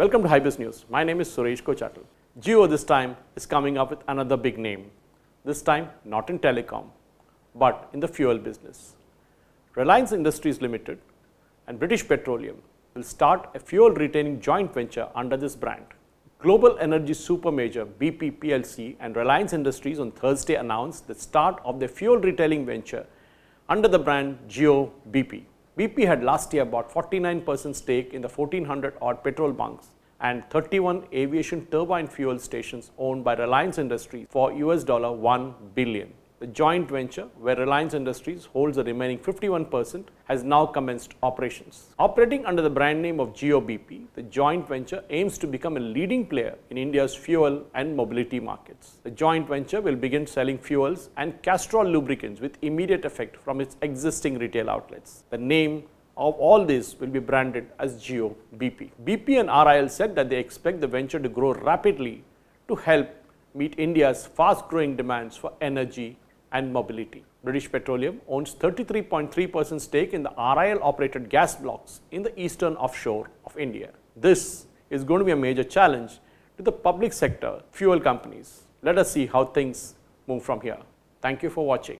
Welcome to Hybris News. My name is Suresh Kochatal. Geo this time is coming up with another big name. This time not in telecom, but in the fuel business. Reliance Industries Limited and British Petroleum will start a fuel retaining joint venture under this brand. Global energy supermajor BP plc and Reliance Industries on Thursday announced the start of their fuel retailing venture under the brand Geo BP. BP had last year bought 49% stake in the 1400 odd petrol bunks and 31 aviation turbine fuel stations owned by Reliance Industries for US dollar 1 billion the joint venture where Reliance Industries holds the remaining 51% has now commenced operations. Operating under the brand name of GeoBP, the joint venture aims to become a leading player in India's fuel and mobility markets. The joint venture will begin selling fuels and Castrol lubricants with immediate effect from its existing retail outlets. The name of all this will be branded as Geo BP. BP and RIL said that they expect the venture to grow rapidly to help meet India's fast growing demands for energy and mobility. British Petroleum owns 33.3% stake in the RIL operated gas blocks in the eastern offshore of India. This is going to be a major challenge to the public sector fuel companies. Let us see how things move from here. Thank you for watching.